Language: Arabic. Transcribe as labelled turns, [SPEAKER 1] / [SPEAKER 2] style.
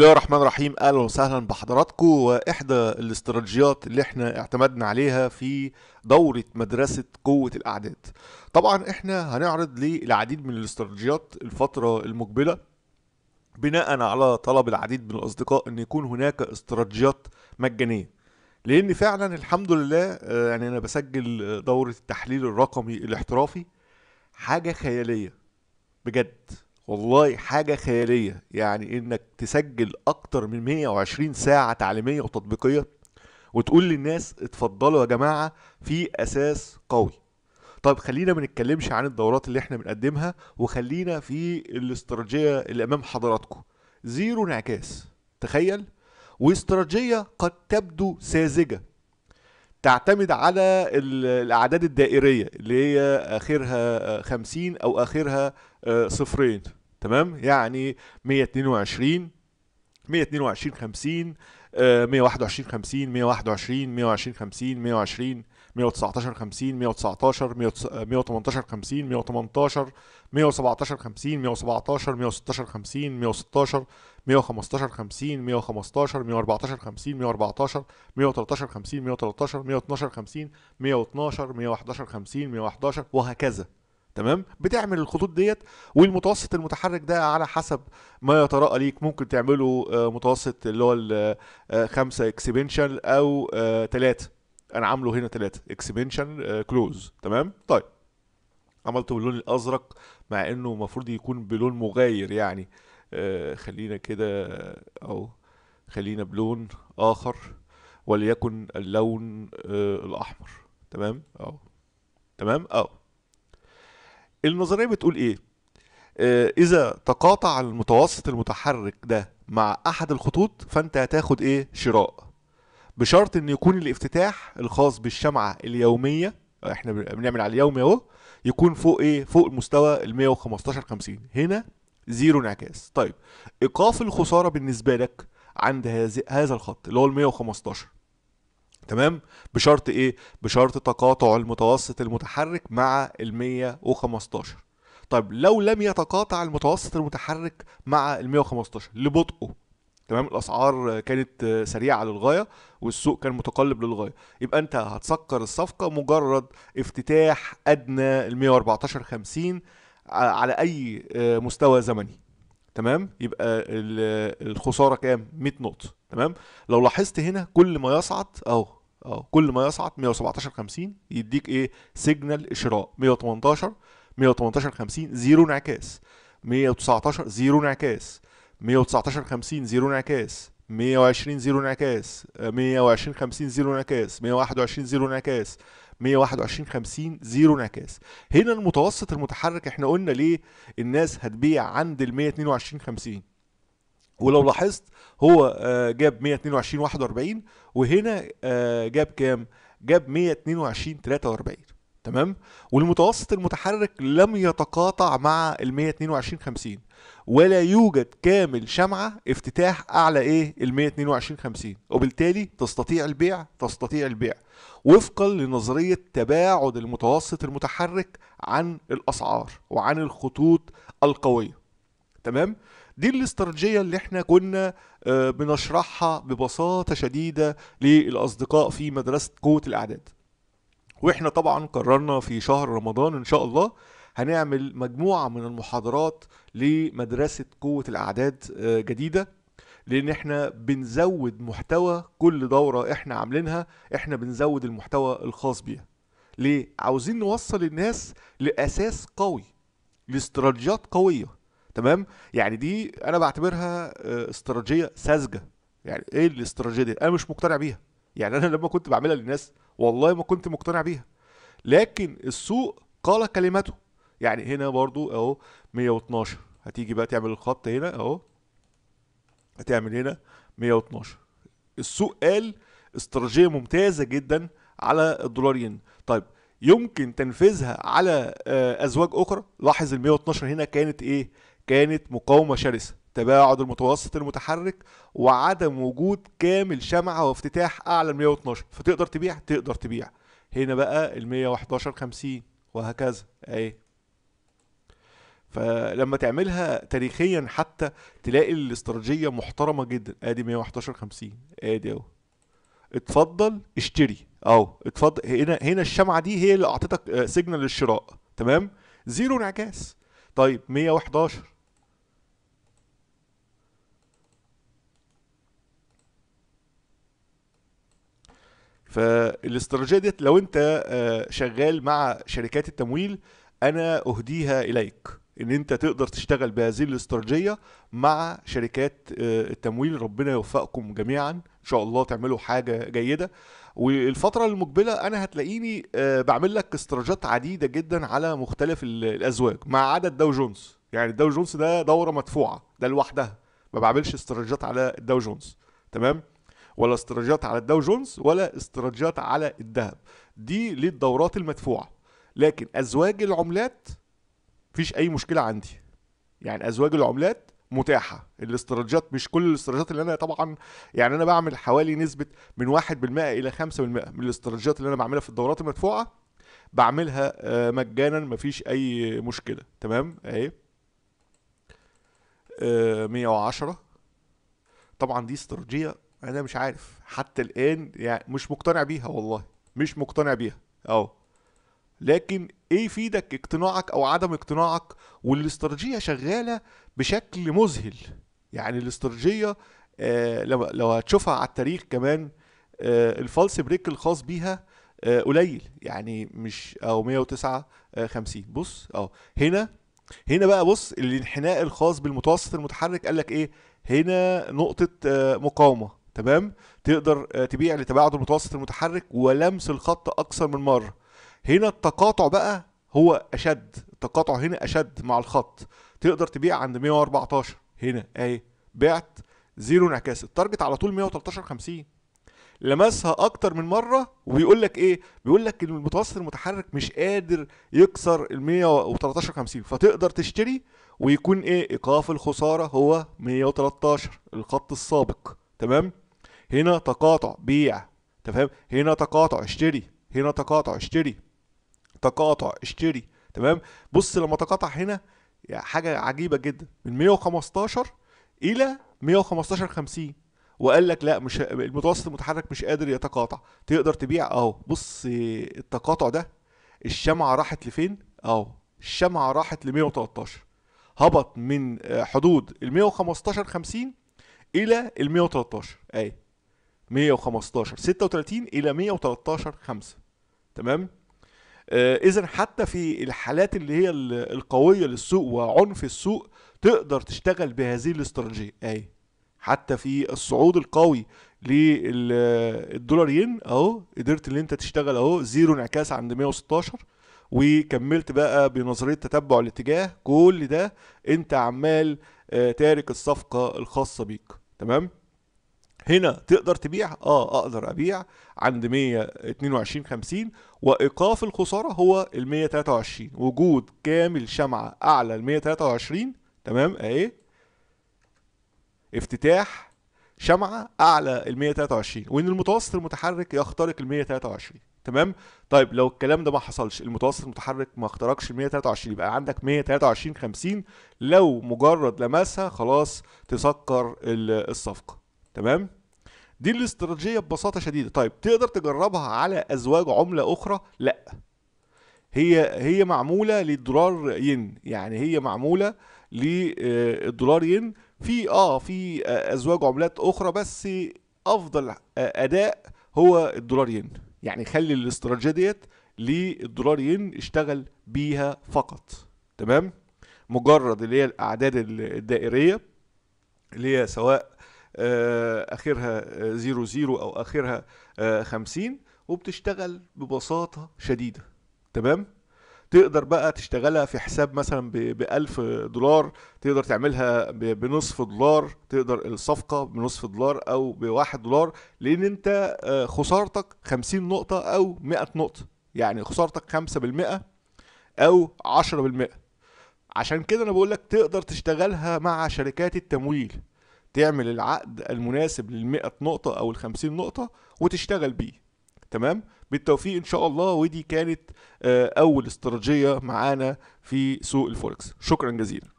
[SPEAKER 1] بسم الله الرحمن الرحيم اهلا وسهلا بحضراتكم واحدى الاستراتيجيات اللي احنا اعتمدنا عليها في دوره مدرسه قوه الاعداد طبعا احنا هنعرض للعديد من الاستراتيجيات الفتره المقبله بناء على طلب العديد من الاصدقاء ان يكون هناك استراتيجيات مجانيه لان فعلا الحمد لله آه، يعني انا بسجل دوره التحليل الرقمي الاحترافي حاجه خياليه بجد والله حاجة خيالية يعني انك تسجل اكتر من 120 ساعة تعليمية وتطبيقية وتقول للناس اتفضلوا يا جماعة في اساس قوي طب خلينا ما نتكلمش عن الدورات اللي احنا بنقدمها وخلينا في الاستراتيجية اللي امام حضراتكم زيرو انعكاس تخيل واستراتيجية قد تبدو ساذجة تعتمد على الاعداد الدائريه اللي هي اخرها 50 او اخرها آه، صفرين تمام يعني 122 122 50 121 50 121 120 120 119 50 119 118 50 118 117 50 117 116 50 116 115 50 115 114 50 114 113 50 113 112 50 112 111 50 111 وهكذا تمام بتعمل الخطوط ديت والمتوسط المتحرك ده على حسب ما يتراءى ليك ممكن تعمله آه، متوسط اللي هو 5 اكسبنشال آه، او 3 آه، انا عامله هنا ثلاثه اكسبنشن كلوز تمام طيب عملته باللون الازرق مع انه المفروض يكون بلون مغاير يعني آه، خلينا كده او خلينا بلون اخر وليكن اللون آه، الاحمر تمام اهو تمام اهو النظريه بتقول ايه آه، اذا تقاطع المتوسط المتحرك ده مع احد الخطوط فانت هتاخد ايه شراء بشرط ان يكون الافتتاح الخاص بالشمعه اليوميه احنا بنعمل على اليومي اهو يكون فوق ايه فوق المستوى ال 115 50 هنا زيرو انعكاس طيب ايقاف الخساره بالنسبه لك عند هذا الخط اللي هو ال 115 تمام بشرط ايه بشرط تقاطع المتوسط المتحرك مع ال 115 طيب لو لم يتقاطع المتوسط المتحرك مع ال 115 لبطئه تمام الاسعار كانت سريعه للغايه والسوق كان متقلب للغايه يبقى انت هتسكر الصفقه مجرد افتتاح ادنى ال 114 50 على اي آه، مستوى زمني تمام يبقى الخساره كام 100 نقطه تمام لو لاحظت هنا كل ما يصعد اهو اهو كل ما يصعد 117 50 يديك ايه سيجنال شراء 118 118 50 زيرو انعكاس 119 زيرو انعكاس 119 50 زيرو انعكاس 120 زيرو انعكاس 120 50 زيرو انعكاس 121 زيرو انعكاس 121 50 زيرو انعكاس هنا المتوسط المتحرك احنا قلنا ليه الناس هتبيع عند ال 122 50 ولو لاحظت هو آه، جاب 122 41 وهنا آه، جاب كام جاب 122 43 تمام والمتوسط المتحرك لم يتقاطع مع ال 122 50 ولا يوجد كامل شمعة افتتاح أعلى إيه ال 122 50 وبالتالي تستطيع البيع تستطيع البيع وفقا لنظرية تباعد المتوسط المتحرك عن الأسعار وعن الخطوط القوية تمام دي الاستراتيجية اللي احنا كنا آه، بنشرحها ببساطة شديدة للأصدقاء في مدرسة قوة الأعداد واحنا طبعا قررنا في شهر رمضان ان شاء الله هنعمل مجموعه من المحاضرات لمدرسه قوه الاعداد آه، جديده لان احنا بنزود محتوى كل دوره احنا عاملينها احنا بنزود المحتوى الخاص بيها ليه عاوزين نوصل الناس لاساس قوي لاستراتيجيات قويه تمام يعني دي انا بعتبرها آه، استراتيجيه ساذجه يعني ايه الاستراتيجيه دي انا مش مقتنع بيها يعني انا لما كنت بعملها للناس والله ما كنت مقتنع بيها لكن السوق قال كلمته يعني هنا برضو اهو 112 هتيجي بقى تعمل الخط هنا اهو هتعمل هنا 112 السوق قال استراتيجيه ممتازه جدا على الدولار ين طيب يمكن تنفيذها على آه، ازواج اخرى لاحظ ال 112 هنا كانت ايه كانت مقاومه شرسه تباعد المتوسط المتحرك وعدم وجود كامل شمعة وافتتاح أعلى من 112 فتقدر تبيع تقدر تبيع هنا بقى ال 111 50 وهكذا أهي فلما تعملها تاريخيا حتى تلاقي الاستراتيجية محترمة جدا ادي 111 50 ادي اهو اتفضل اشتري اهو اتفضل هنا هنا الشمعة دي هي اللي اعطتك سيجنال آه، للشراء تمام زيرو انعكاس طيب 111 فالاستراتيجيه ديت لو انت آه، شغال مع شركات التمويل انا اهديها اليك ان انت تقدر تشتغل بهذه الاستراتيجيه مع شركات آه، التمويل ربنا يوفقكم جميعا ان شاء الله تعملوا حاجه جيده والفتره المقبله انا هتلاقيني آه، بعمل لك استراتيجيات عديده جدا على مختلف الازواج مع عدد داو جونز يعني الداو جونز ده دوره مدفوعه ده لوحدها ما بعملش استراتيجيات على الداو جونز تمام ولا استراتيجيات على الداو جونز ولا استراتيجيات على الذهب دي للدورات المدفوعه لكن ازواج العملات مفيش اي مشكله عندي يعني ازواج العملات متاحه الاستراتيجيات مش كل الاستراتيجيات اللي انا طبعا يعني انا بعمل حوالي نسبه من 1% الى 5% من الاستراتيجيات اللي انا بعملها في الدورات المدفوعه بعملها آه، مجانا مفيش اي مشكله تمام اهي 110 آه، طبعا دي استراتيجيه انا مش عارف حتى الان يعني مش مقتنع بيها والله مش مقتنع بيها اه لكن ايه يفيدك اقتناعك او عدم اقتناعك والاستراتيجيه شغاله بشكل مذهل يعني الاستراتيجيه آه لو, لو هتشوفها على التاريخ كمان آه الفالس بريك الخاص بيها آه قليل يعني مش او 109 آه 50 بص اه هنا هنا بقى بص الانحناء الخاص بالمتوسط المتحرك قال لك ايه هنا نقطة آه، مقاومة تمام تقدر آه، تبيع لتباعد المتوسط المتحرك ولمس الخط اكثر من مره هنا التقاطع بقى هو اشد التقاطع هنا اشد مع الخط تقدر تبيع عند 114 هنا اهي بعت زيرو انعكاس التارجت على طول 113 50 لمسها اكتر من مره وبيقول لك ايه بيقول لك المتوسط المتحرك مش قادر يكسر ال 113 50 فتقدر تشتري ويكون ايه ايقاف الخساره هو 113 الخط السابق تمام هنا تقاطع بيع تمام هنا تقاطع اشتري هنا تقاطع اشتري تقاطع اشتري تمام بص لما تقاطع هنا حاجه عجيبه جدا من 115 الى 115 50 وقال لك لا مش المتوسط المتحرك مش قادر يتقاطع تقدر تبيع اهو بص التقاطع ده الشمعه راحت لفين اهو الشمعه راحت ل 113 هبط من آه، حدود ال 115 50 الى ال 113 ايه 115 36 الى 113 5 تمام آه اذا حتى في الحالات اللي هي القويه للسوق وعنف السوق تقدر تشتغل بهذه الاستراتيجيه اي حتى في الصعود القوي للدولار ين اهو قدرت ان انت تشتغل اهو زيرو انعكاس عند 116 وكملت بقى بنظريه تتبع الاتجاه كل ده انت عمال آه، تارك الصفقه الخاصه بيك تمام هنا تقدر تبيع اه اقدر ابيع عند 122 50 وايقاف الخساره هو ال 123 وجود كامل شمعه اعلى ال 123 تمام اهي افتتاح شمعه اعلى ال 123 وان المتوسط المتحرك يخترق ال 123 تمام طيب لو الكلام ده ما حصلش المتوسط المتحرك ما اخترقش ال 123 يبقى عندك 123 50 لو مجرد لمسها خلاص تسكر الصفقه تمام دي الاستراتيجيه ببساطه شديده طيب تقدر تجربها على ازواج عمله اخرى لا هي هي معموله للدولار ين يعني هي معموله للدولار ين في اه في ازواج عملات اخرى بس افضل اداء هو الدولار ين يعني خلي الاستراتيجيه ديت للدولار ين اشتغل بيها فقط تمام مجرد اللي هي الاعداد الدائريه اللي هي سواء آه، اخرها 00 او اخرها 50 آه، وبتشتغل ببساطه شديده تمام تقدر بقى تشتغلها في حساب مثلا ب 1000 دولار تقدر تعملها بنصف دولار تقدر الصفقة بنصف دولار أو بواحد دولار لأن أنت آه، خسارتك 50 نقطة أو 100 نقطة يعني خسارتك 5% أو 10% عشان كده أنا بقول لك تقدر تشتغلها مع شركات التمويل تعمل العقد المناسب لل100 نقطة أو ال50 نقطة وتشتغل بيه تمام بالتوفيق ان شاء الله ودي كانت آه، اول استراتيجيه معانا في سوق الفوركس شكرا جزيلا